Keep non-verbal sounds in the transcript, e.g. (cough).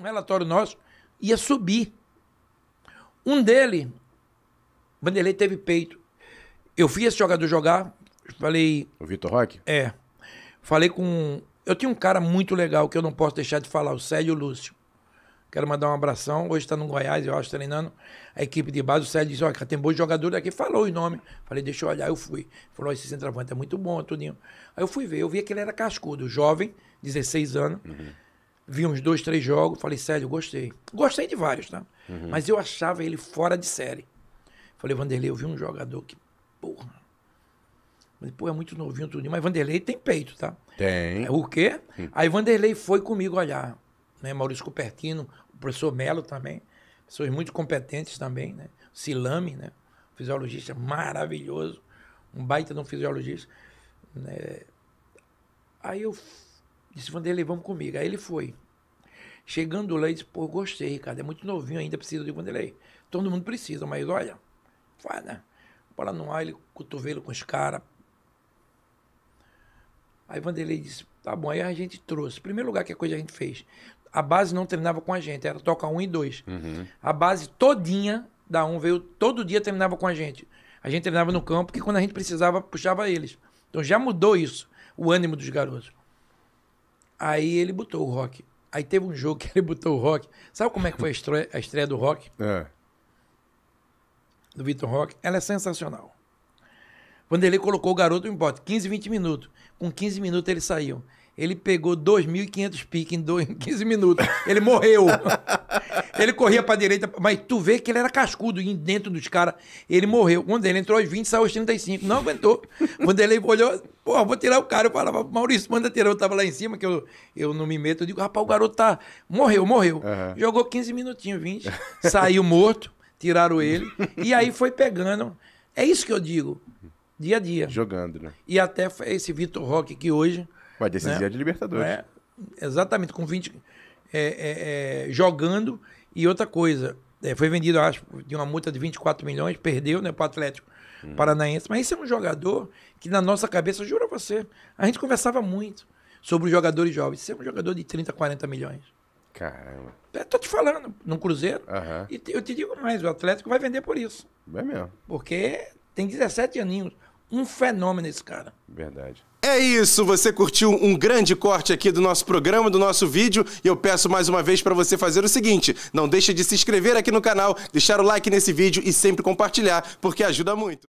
um relatório nosso, ia subir. Um dele, Vanderlei teve peito. Eu fui esse jogador jogar, falei. O Vitor Roque? É. Falei com. Eu tinha um cara muito legal que eu não posso deixar de falar, o Célio Lúcio. Quero mandar um abração. Hoje está no Goiás, eu acho, treinando a equipe de base. O Célio disse: Olha, tem bons jogadores aqui. Falou o nome. Falei: Deixa eu olhar. Eu fui. Falou: Esse centroavante é muito bom, Tudinho. Aí eu fui ver. Eu vi que ele era cascudo, jovem, 16 anos. Uhum vi uns dois, três jogos, falei, sério gostei. Gostei de vários, tá? Uhum. Mas eu achava ele fora de série. Falei, Vanderlei, eu vi um jogador que, porra. pô, é muito novinho tudo. Mas Vanderlei tem peito, tá? Tem. É, o quê? Hum. Aí Vanderlei foi comigo olhar. Né? Maurício Cupertino, o professor Melo também. Pessoas muito competentes também, né? Silame, né? Fisiologista maravilhoso. Um baita de um fisiologista. Né? Aí eu Disse, Vanderlei, vamos comigo. Aí ele foi. Chegando lá, ele disse, pô, gostei, cara É muito novinho ainda, precisa de Vanderlei. Todo mundo precisa, mas olha, vai, né? Bola no ar, ele cotovelo com os caras. Aí Vanderlei disse, tá bom, aí a gente trouxe. Primeiro lugar que a coisa a gente fez. A base não treinava com a gente, era toca um e dois. Uhum. A base todinha da um veio, todo dia treinava com a gente. A gente treinava no campo, que quando a gente precisava, puxava eles. Então já mudou isso, o ânimo dos garotos. Aí ele botou o rock. Aí teve um jogo (laughs) que ele botou o rock. Sabe como é que foi a estreia, a estreia do rock? É. Do Vitor Rock. Ela é sensacional. Quando ele colocou o garoto em bote, 15, 20 minutos. Com 15 minutos ele saiu. Ele pegou 2.500 piques em 15 (laughs) minutos. Ele morreu. (laughs) Ele corria pra direita, mas tu vê que ele era cascudo, dentro dos caras, ele morreu. Quando ele entrou aos 20, saiu aos 35. Não aguentou. Quando ele olhou, pô, vou tirar o cara. Eu falava, Maurício, manda tirar. Eu tava lá em cima, que eu, eu não me meto. Eu digo, rapaz, o garoto tá. Morreu, morreu. Uhum. Jogou 15 minutinhos, 20. Saiu morto, tiraram ele. E aí foi pegando. É isso que eu digo. Dia a dia. Jogando, né? E até esse Vitor Roque que hoje. Vai decidir né? de Libertadores. É, exatamente, com 20. É, é, é, jogando e outra coisa, é, foi vendido, acho, de uma multa de 24 milhões, perdeu né, para o Atlético uhum. Paranaense. Mas esse é um jogador que, na nossa cabeça, juro a você, a gente conversava muito sobre os jogadores jovens. Esse é um jogador de 30, 40 milhões. Caramba. Estou tô te falando, num Cruzeiro. Uhum. E te, eu te digo mais: o Atlético vai vender por isso. É mesmo. Porque tem 17 aninhos. Um fenômeno esse cara. Verdade. É isso, você curtiu um grande corte aqui do nosso programa, do nosso vídeo, e eu peço mais uma vez para você fazer o seguinte: não deixe de se inscrever aqui no canal, deixar o like nesse vídeo e sempre compartilhar, porque ajuda muito.